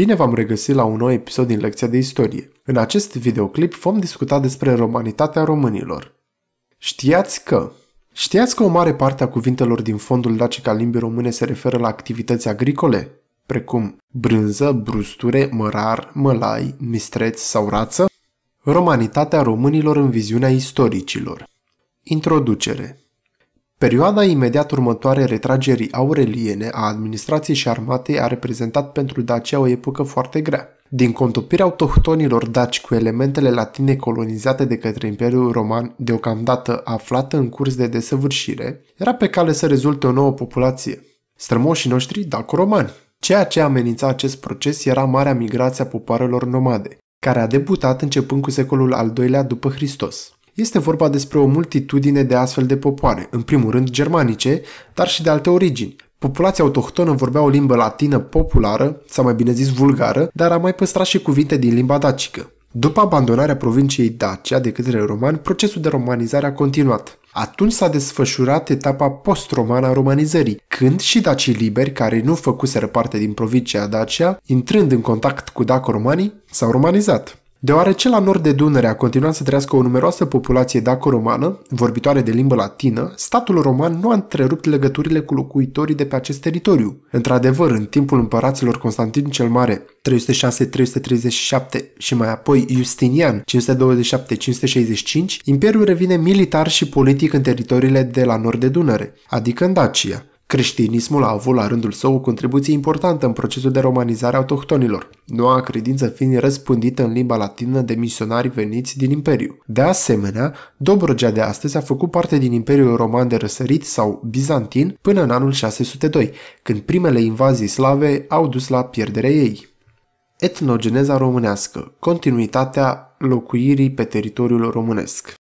Bine v-am regăsit la un nou episod din lecția de istorie. În acest videoclip vom discuta despre romanitatea românilor. Știați că... Știați că o mare parte a cuvintelor din fondul dacic al limbii române se referă la activități agricole, precum brânză, brusture, mărar, mălai, mistreț sau rață? Romanitatea românilor în viziunea istoricilor. Introducere Perioada imediat următoare retragerii aureliene a administrației și armatei a reprezentat pentru Dacia o epocă foarte grea. Din contopirea autohtonilor daci cu elementele latine colonizate de către Imperiul Roman, deocamdată aflată în curs de desăvârșire, era pe cale să rezulte o nouă populație. Strămoșii noștri daco-romani. Ceea ce amenința acest proces era marea migrație a popoarelor nomade, care a debutat începând cu secolul al II-lea după Hristos. Este vorba despre o multitudine de astfel de popoare, în primul rând germanice, dar și de alte origini. Populația autohtonă vorbea o limbă latină populară, sau mai bine zis vulgară, dar a mai păstrat și cuvinte din limba dacică. După abandonarea provinciei Dacia de către romani, procesul de romanizare a continuat. Atunci s-a desfășurat etapa post-romană a romanizării, când și dacii liberi, care nu făcuseră parte din provincia Dacia, intrând în contact cu dacoromanii, s-au romanizat. Deoarece la nord de Dunăre a continuat să trăiască o numeroasă populație daco-romană, vorbitoare de limbă latină, statul roman nu a întrerupt legăturile cu locuitorii de pe acest teritoriu. Într-adevăr, în timpul împăraților Constantin cel Mare, 306-337 și mai apoi Justinian, 527-565, imperiul revine militar și politic în teritoriile de la nord de Dunăre, adică în Dacia. Creștinismul a avut la rândul său o contribuție importantă în procesul de romanizare a autohtonilor, noua credință fiind răspândită în limba latină de misionari veniți din Imperiu. De asemenea, Dobrogea de astăzi a făcut parte din Imperiul Roman de răsărit sau bizantin până în anul 602, când primele invazii slave au dus la pierderea ei. Etnogeneza românească, continuitatea locuirii pe teritoriul românesc.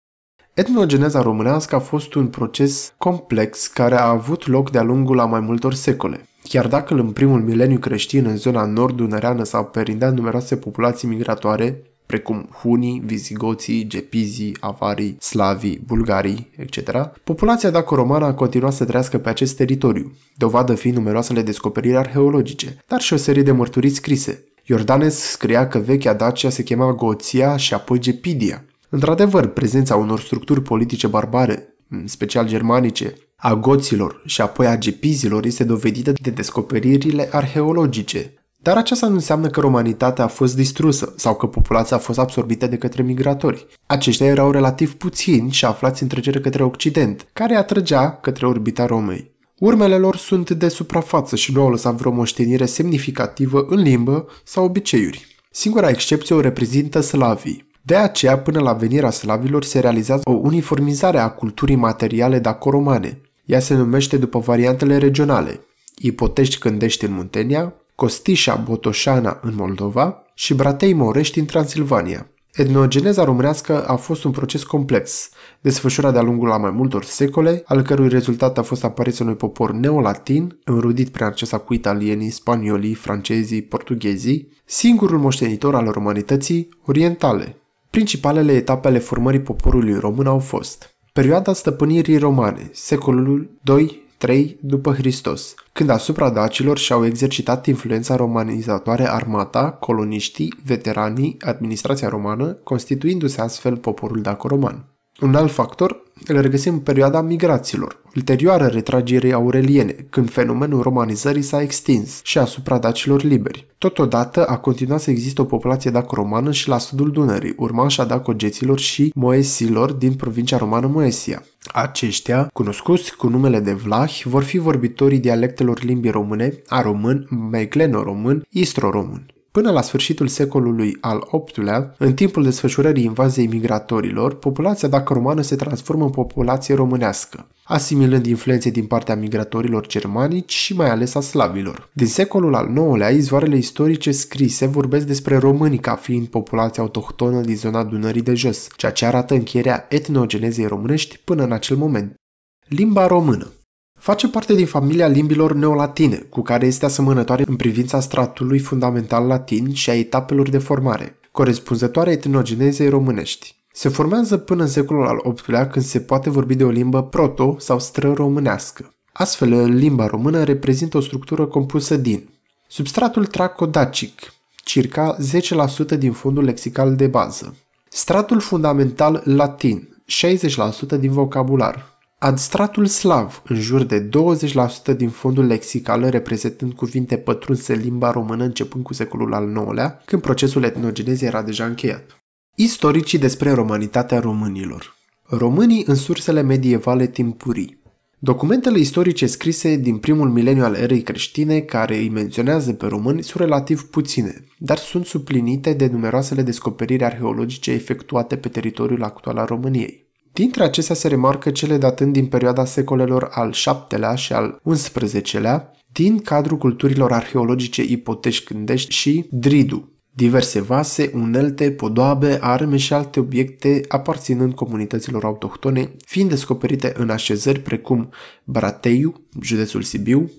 Etnogeneza românească a fost un proces complex care a avut loc de-a lungul a mai multor secole. Chiar dacă în primul mileniu creștin în zona nord-dunăreană s-au perindat numeroase populații migratoare, precum hunii, vizigoții, gepizii, avarii, slavii, bulgarii, etc., populația dacoromană a continuat să trăiască pe acest teritoriu, dovadă fiind numeroasele descoperiri arheologice, dar și o serie de mărturii scrise. Iordanes scria că vechea Dacia se chema Goția și apoi Gepidia, Într-adevăr, prezența unor structuri politice barbare, în special germanice, a goților și apoi a gepizilor este dovedită de descoperirile arheologice. Dar aceasta nu înseamnă că romanitatea a fost distrusă sau că populația a fost absorbită de către migratori. Aceștia erau relativ puțini și aflați în trecere către Occident, care atrăgea către orbita Romei. Urmele lor sunt de suprafață și nu au lăsat vreo moștenire semnificativă în limbă sau obiceiuri. Singura excepție o reprezintă slavii. De aceea, până la venirea slavilor, se realizează o uniformizare a culturii materiale dacoromane. Ea se numește după variantele regionale, Ipotești Cândești în Muntenia, Costișa Botoșana în Moldova și Bratei Morești în Transilvania. Etnogeneza românească a fost un proces complex, desfășurat de-a lungul a mai multor secole, al cărui rezultat a fost apariția unui popor neolatin, înrudit prin acesta cu italienii, spaniolii, francezii, portughezii, singurul moștenitor al romanității orientale. Principalele etape ale formării poporului român au fost perioada stăpânirii romane, secolul 2 3 după Hristos, când asupra dacilor și-au exercitat influența romanizatoare armata, coloniștii, veteranii, administrația romană, constituindu-se astfel poporul dacoroman. roman un alt factor îl regăsim în perioada migrațiilor, ulterioară retragerii aureliene, când fenomenul romanizării s-a extins și asupra dacilor liberi. Totodată a continuat să existe o populație daco și la sudul Dunării, urmașa dacogeților și moesilor din provincia romană Moesia. Aceștia, cunoscuți cu numele de vlahi, vor fi vorbitorii dialectelor limbii române, a român, mecleno-român, istro-român. Până la sfârșitul secolului al VIII-lea, în timpul desfășurării invaziei migratorilor, populația dacă romană se transformă în populație românească, asimilând influențe din partea migratorilor germanici și mai ales a slavilor. Din secolul al IX-lea, izvoarele istorice scrise vorbesc despre românii ca fiind populația autohtonă din zona Dunării de Jos, ceea ce arată încheierea etnogenezei românești până în acel moment. Limba română Face parte din familia limbilor neolatine, cu care este asemănătoare în privința stratului fundamental latin și a etapelor de formare, corespunzătoare etnogenezei românești. Se formează până în secolul al VIII-lea când se poate vorbi de o limbă proto- sau stră-românească. Astfel, limba română reprezintă o structură compusă din substratul tracodacic, circa 10% din fondul lexical de bază, stratul fundamental latin, 60% din vocabular, Adstratul slav, în jur de 20% din fondul lexical reprezentând cuvinte pătrunse în limba română începând cu secolul al IX-lea, când procesul etnogenezei era deja încheiat. Istoricii despre romanitatea românilor Românii în sursele medievale timpurii Documentele istorice scrise din primul mileniu al erei creștine care îi menționează pe români sunt relativ puține, dar sunt suplinite de numeroasele descoperiri arheologice efectuate pe teritoriul actual al României. Dintre acestea se remarcă cele datând din perioada secolelor al VII-lea și al XI-lea, din cadrul culturilor arheologice ipotești gândești și dridu, diverse vase, unelte, podoabe, arme și alte obiecte aparținând comunităților autohtone, fiind descoperite în așezări precum Brateiu, județul Sibiu,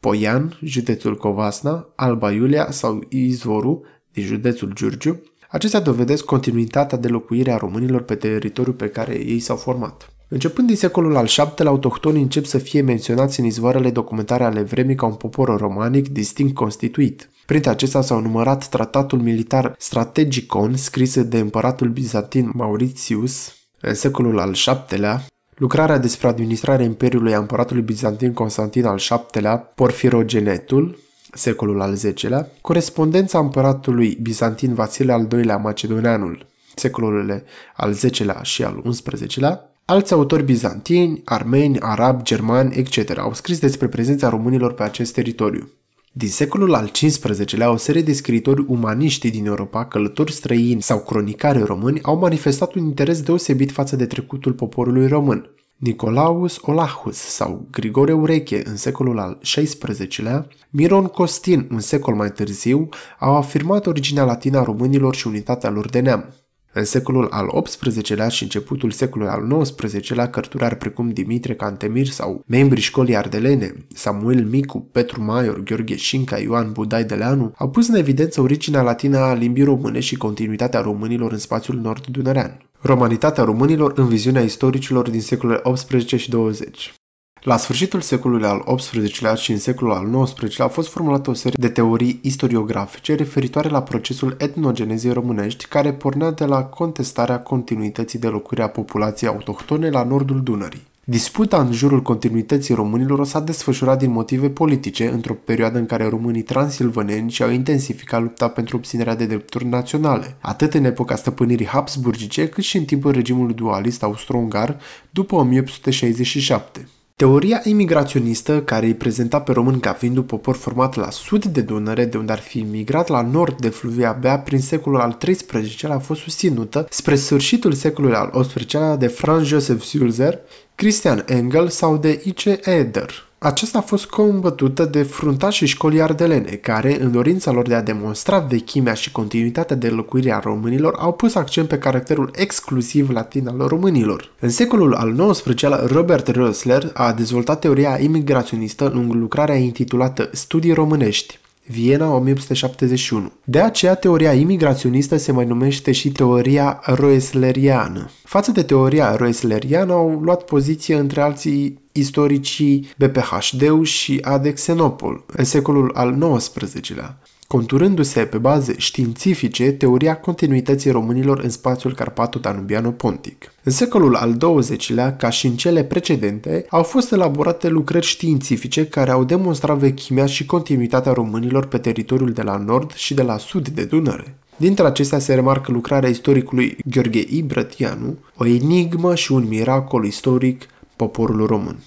Poian, județul Covasna, Alba Iulia sau Izvoru din județul Giurgiu, Acestea dovedesc continuitatea de locuire a românilor pe teritoriul pe care ei s-au format. Începând din secolul al VII-lea, autohtonii încep să fie menționați în izvoarele documentare ale vremii ca un popor romanic distinct constituit. Printre acestea s-au numărat tratatul militar Strategicon, scris de împăratul bizantin Mauritius în secolul al VII-lea, lucrarea despre administrarea Imperiului a împăratului bizantin Constantin al VII-lea, Porfirogenetul, secolul al X-lea, corespondența împăratului bizantin Vasile al II-lea Macedoneanul, secolurile al X-lea și al XI-lea, Alți autori bizantini, armeni, arabi, germani, etc. au scris despre prezența românilor pe acest teritoriu. Din secolul al XV-lea, o serie de scritori umaniști din Europa, călători străini sau cronicari români au manifestat un interes deosebit față de trecutul poporului român. Nicolaus Olahus sau Grigore Ureche în secolul al XVI-lea, Miron Costin un secol mai târziu, au afirmat originea latina a românilor și unitatea lor de neam. În secolul al XVIII-lea și începutul secolului al XIX-lea, cărturari precum Dimitre Cantemir sau membrii școlii ardelene, Samuel Micu, Petru Maior, Gheorghe Șinca, Ioan Budai de Leanu, au pus în evidență originea latină a limbii române și continuitatea românilor în spațiul nord-dunărean. Romanitatea românilor în viziunea istoricilor din secolele 18 și 20 la sfârșitul secolului al XVIII-lea și în secolul al XIX-lea a fost formulată o serie de teorii istoriografice referitoare la procesul etnogenezei românești, care pornea de la contestarea continuității de locuire a populației autohtone la nordul Dunării. Disputa în jurul continuității românilor s-a desfășurat din motive politice, într-o perioadă în care românii transilvaneni și-au intensificat lupta pentru obținerea de drepturi naționale, atât în epoca stăpânirii habsburgice, cât și în timpul regimului dualist austro-ungar după 1867. Teoria imigraționistă, care îi prezenta pe român ca fiind un popor format la sud de Dunăre, de unde ar fi imigrat la nord de fluviu Bea prin secolul al XIII-lea, a fost susținută spre sfârșitul secolului al XVIII-lea de Franz Joseph Sulzer, Christian Engel sau de I.C. Eder. Aceasta a fost combătută de fruntașii școlii ardelene, care, în dorința lor de a demonstra vechimea și continuitatea de locuire a românilor, au pus accent pe caracterul exclusiv latin al românilor. În secolul al XIX-lea, Robert Rösler a dezvoltat teoria imigraționistă în lucrarea intitulată Studii românești. Viena 1871. De aceea, teoria imigraționistă se mai numește și teoria roesleriană. Față de teoria roesleriană au luat poziție între alții istoricii BPHD-ul și Adexenopol în secolul al XIX-lea, conturându-se pe baze științifice teoria continuității românilor în spațiul Carpato-Danubiano-Pontic. În secolul al XX-lea, ca și în cele precedente, au fost elaborate lucrări științifice care au demonstrat vechimea și continuitatea românilor pe teritoriul de la nord și de la sud de Dunăre. Dintre acestea se remarcă lucrarea istoricului Gheorghe Ibrătianu, o enigmă și un miracol istoric poporul român.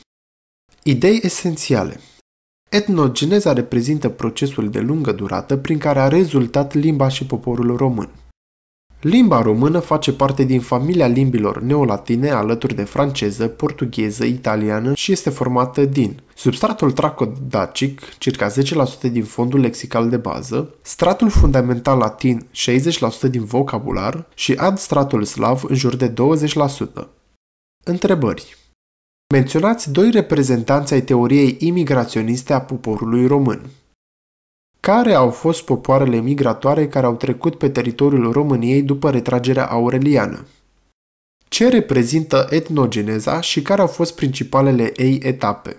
Idei esențiale Etnogeneza reprezintă procesul de lungă durată prin care a rezultat limba și poporul român. Limba română face parte din familia limbilor neolatine alături de franceză, portugheză, italiană și este formată din substratul tracodacic, circa 10% din fondul lexical de bază, stratul fundamental latin, 60% din vocabular și ad-stratul slav, în jur de 20%. Întrebări menționați doi reprezentanți ai teoriei imigraționiste a poporului român. Care au fost popoarele migratoare care au trecut pe teritoriul României după retragerea aureliană? Ce reprezintă etnogeneza și care au fost principalele ei etape?